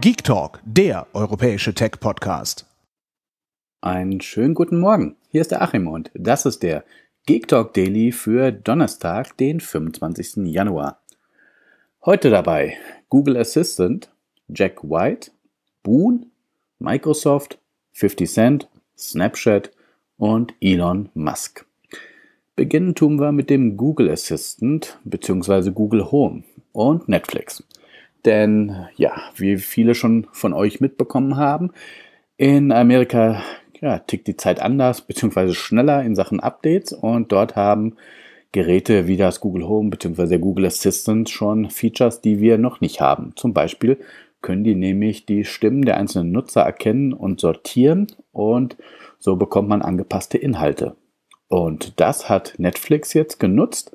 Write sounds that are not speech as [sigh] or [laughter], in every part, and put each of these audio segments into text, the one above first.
Geek Talk, der europäische Tech-Podcast. Einen schönen guten Morgen. Hier ist der Achim und das ist der Geek Talk Daily für Donnerstag, den 25. Januar. Heute dabei Google Assistant, Jack White, Boon, Microsoft, 50 Cent, Snapchat und Elon Musk. Beginnen tun wir mit dem Google Assistant bzw. Google Home und Netflix. Denn ja, wie viele schon von euch mitbekommen haben, in Amerika ja, tickt die Zeit anders bzw. schneller in Sachen Updates und dort haben Geräte wie das Google Home bzw. Google Assistant schon Features, die wir noch nicht haben. Zum Beispiel können die nämlich die Stimmen der einzelnen Nutzer erkennen und sortieren und so bekommt man angepasste Inhalte. Und das hat Netflix jetzt genutzt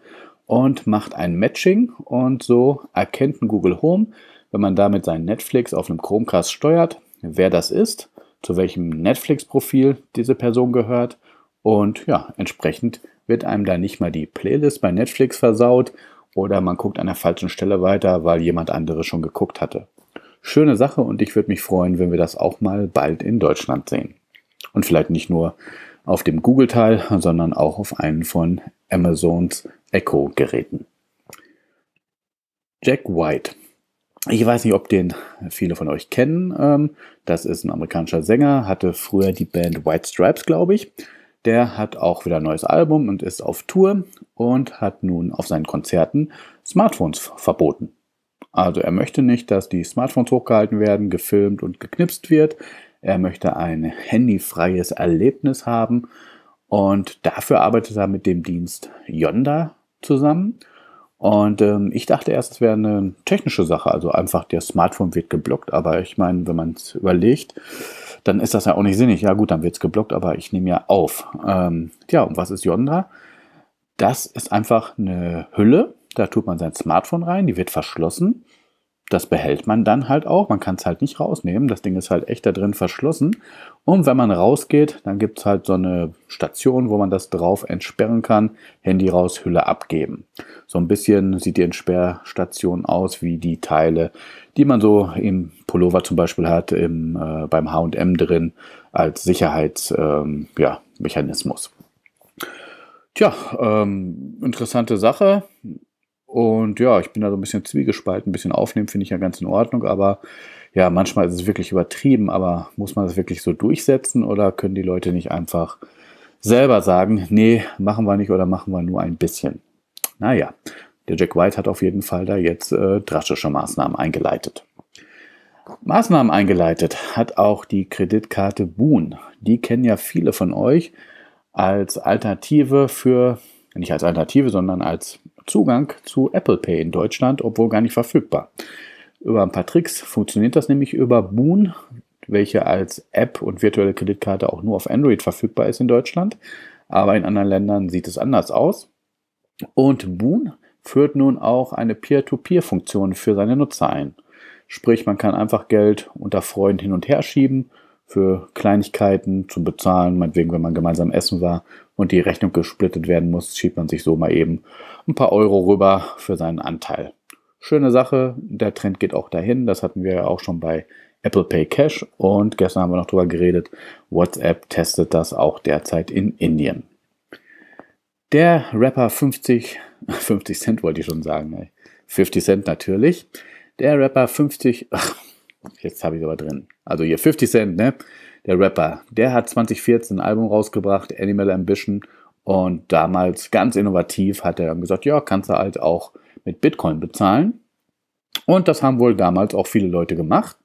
und macht ein Matching und so erkennt ein Google Home, wenn man damit seinen Netflix auf einem Chromecast steuert, wer das ist, zu welchem Netflix-Profil diese Person gehört und ja, entsprechend wird einem da nicht mal die Playlist bei Netflix versaut oder man guckt an der falschen Stelle weiter, weil jemand andere schon geguckt hatte. Schöne Sache und ich würde mich freuen, wenn wir das auch mal bald in Deutschland sehen. Und vielleicht nicht nur auf dem Google-Teil, sondern auch auf einen von Amazons Echo-Geräten. Jack White. Ich weiß nicht, ob den viele von euch kennen. Ähm, das ist ein amerikanischer Sänger, hatte früher die Band White Stripes, glaube ich. Der hat auch wieder ein neues Album und ist auf Tour und hat nun auf seinen Konzerten Smartphones verboten. Also er möchte nicht, dass die Smartphones hochgehalten werden, gefilmt und geknipst wird. Er möchte ein handyfreies Erlebnis haben und dafür arbeitet er mit dem Dienst Yonda zusammen. Und ähm, ich dachte erst, es wäre eine technische Sache, also einfach der Smartphone wird geblockt. Aber ich meine, wenn man es überlegt, dann ist das ja auch nicht sinnig. Ja gut, dann wird es geblockt, aber ich nehme ja auf. Ähm, tja, und was ist Yondra? Das ist einfach eine Hülle, da tut man sein Smartphone rein, die wird verschlossen das behält man dann halt auch. Man kann es halt nicht rausnehmen. Das Ding ist halt echt da drin verschlossen. Und wenn man rausgeht, dann gibt es halt so eine Station, wo man das drauf entsperren kann. Handy raus, Hülle abgeben. So ein bisschen sieht die Entsperrstation aus wie die Teile, die man so im Pullover zum Beispiel hat, im, äh, beim HM drin, als Sicherheitsmechanismus. Ähm, ja, Tja, ähm, interessante Sache. Und ja, ich bin da so ein bisschen zwiegespalten, ein bisschen aufnehmen finde ich ja ganz in Ordnung, aber ja, manchmal ist es wirklich übertrieben, aber muss man das wirklich so durchsetzen oder können die Leute nicht einfach selber sagen, nee, machen wir nicht oder machen wir nur ein bisschen? Naja, der Jack White hat auf jeden Fall da jetzt äh, drastische Maßnahmen eingeleitet. Maßnahmen eingeleitet hat auch die Kreditkarte Boon. Die kennen ja viele von euch als Alternative für, nicht als Alternative, sondern als Zugang zu Apple Pay in Deutschland, obwohl gar nicht verfügbar. Über ein paar Tricks funktioniert das nämlich über Boon, welche als App und virtuelle Kreditkarte auch nur auf Android verfügbar ist in Deutschland. Aber in anderen Ländern sieht es anders aus. Und Boon führt nun auch eine Peer-to-Peer-Funktion für seine Nutzer ein. Sprich, man kann einfach Geld unter Freunden hin und her schieben für Kleinigkeiten zum Bezahlen, meinetwegen, wenn man gemeinsam essen war und die Rechnung gesplittet werden muss, schiebt man sich so mal eben ein paar Euro rüber für seinen Anteil. Schöne Sache, der Trend geht auch dahin, das hatten wir ja auch schon bei Apple Pay Cash und gestern haben wir noch drüber geredet, WhatsApp testet das auch derzeit in Indien. Der Rapper 50, 50 Cent wollte ich schon sagen, 50 Cent natürlich, der Rapper 50, ach, Jetzt habe ich es aber drin. Also hier 50 Cent, ne? Der Rapper. Der hat 2014 ein Album rausgebracht, Animal Ambition. Und damals ganz innovativ hat er dann gesagt, ja, kannst du halt auch mit Bitcoin bezahlen. Und das haben wohl damals auch viele Leute gemacht.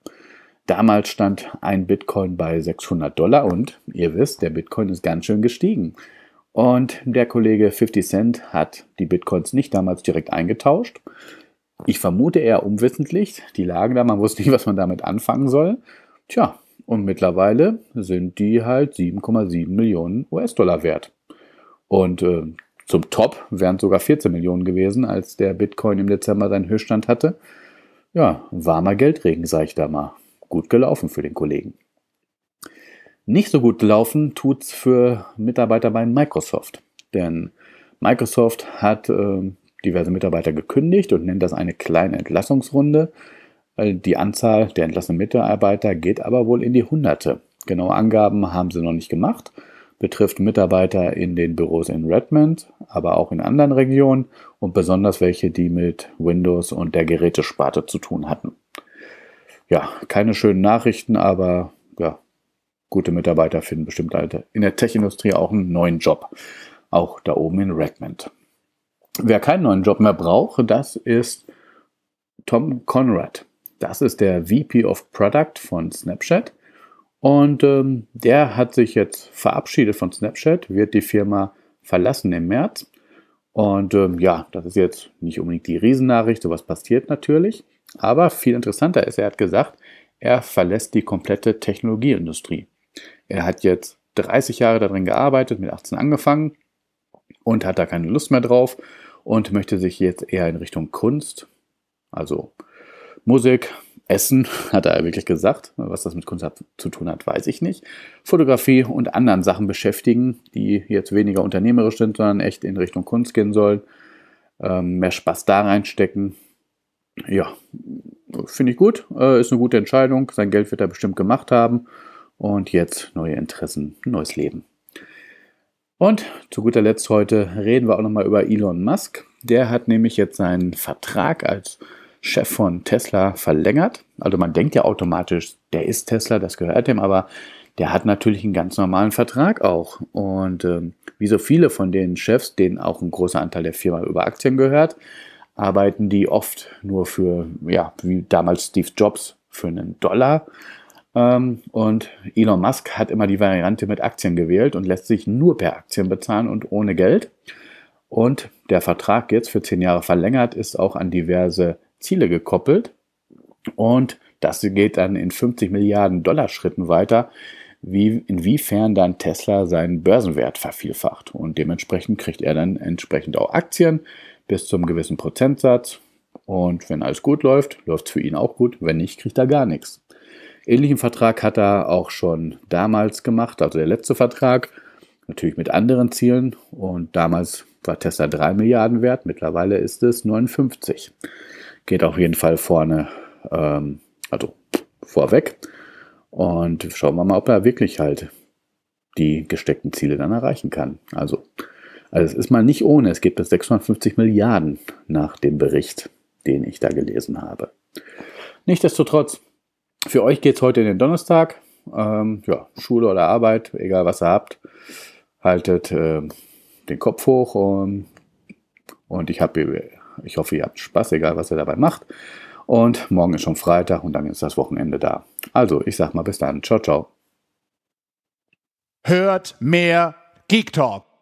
Damals stand ein Bitcoin bei 600 Dollar und ihr wisst, der Bitcoin ist ganz schön gestiegen. Und der Kollege 50 Cent hat die Bitcoins nicht damals direkt eingetauscht, ich vermute eher unwissentlich. Die lagen da, man wusste nicht, [laughs] was man damit anfangen soll. Tja, und mittlerweile sind die halt 7,7 Millionen US-Dollar wert. Und äh, zum Top wären es sogar 14 Millionen gewesen, als der Bitcoin im Dezember seinen Höchststand hatte. Ja, warmer Geldregen, sage ich da mal. Gut gelaufen für den Kollegen. Nicht so gut gelaufen tut es für Mitarbeiter bei Microsoft. Denn Microsoft hat äh, diverse Mitarbeiter gekündigt und nennt das eine kleine Entlassungsrunde. Äh, die Anzahl der entlassenen Mitarbeiter geht aber wohl in die Hunderte. Genaue Angaben haben sie noch nicht gemacht. Betrifft Mitarbeiter in den Büros in Redmond, aber auch in anderen Regionen und besonders welche, die mit Windows und der Gerätesparte zu tun hatten. Ja, keine schönen Nachrichten, aber ja, gute Mitarbeiter finden bestimmt in der Tech-Industrie auch einen neuen Job. Auch da oben in Redmond. Wer keinen neuen Job mehr braucht, das ist Tom Conrad. Das ist der VP of Product von Snapchat. Und ähm, der hat sich jetzt verabschiedet von Snapchat, wird die Firma verlassen im März. Und ähm, ja, das ist jetzt nicht unbedingt die Riesennachricht, sowas passiert natürlich. Aber viel interessanter ist, er hat gesagt, er verlässt die komplette Technologieindustrie. Er hat jetzt 30 Jahre darin gearbeitet, mit 18 angefangen und hat da keine Lust mehr drauf und möchte sich jetzt eher in Richtung Kunst, also Musik, Essen, [laughs] hat er wirklich gesagt. Was das mit Kunst hat, zu tun hat, weiß ich nicht. Fotografie und anderen Sachen beschäftigen, die jetzt weniger unternehmerisch sind, sondern echt in Richtung Kunst gehen sollen. Ähm, mehr Spaß da reinstecken. Ja, finde ich gut. Äh, ist eine gute Entscheidung. Sein Geld wird er bestimmt gemacht haben. Und jetzt neue Interessen, neues Leben. Und zu guter Letzt heute reden wir auch nochmal über Elon Musk. Der hat nämlich jetzt seinen Vertrag als Chef von Tesla verlängert. Also man denkt ja automatisch, der ist Tesla, das gehört dem, aber der hat natürlich einen ganz normalen Vertrag auch. Und äh, wie so viele von den Chefs, denen auch ein großer Anteil der Firma über Aktien gehört, arbeiten die oft nur für, ja, wie damals Steve Jobs, für einen Dollar ähm, und Elon Musk hat immer die Variante mit Aktien gewählt und lässt sich nur per Aktien bezahlen und ohne Geld. Und der Vertrag jetzt für zehn Jahre verlängert ist auch an diverse Ziele gekoppelt. Und das geht dann in 50 Milliarden Dollar Schritten weiter, wie, inwiefern dann Tesla seinen Börsenwert vervielfacht. Und dementsprechend kriegt er dann entsprechend auch Aktien bis zum gewissen Prozentsatz. Und wenn alles gut läuft, läuft es für ihn auch gut. Wenn nicht, kriegt er gar nichts. Ähnlichen Vertrag hat er auch schon damals gemacht, also der letzte Vertrag, natürlich mit anderen Zielen. Und damals war Tesla 3 Milliarden wert, mittlerweile ist es 59. Geht auf jeden Fall vorne, ähm, also vorweg. Und schauen wir mal, ob er wirklich halt die gesteckten Ziele dann erreichen kann. Also, also es ist mal nicht ohne. Es geht bis 650 Milliarden nach dem Bericht, den ich da gelesen habe. Nichtsdestotrotz, für euch geht es heute in den Donnerstag. Ähm, ja, Schule oder Arbeit, egal was ihr habt, haltet äh, den Kopf hoch und, und ich, hab, ich hoffe, ihr habt Spaß, egal was ihr dabei macht. Und morgen ist schon Freitag und dann ist das Wochenende da. Also, ich sag mal bis dann. Ciao, ciao. Hört mehr Geek Talk.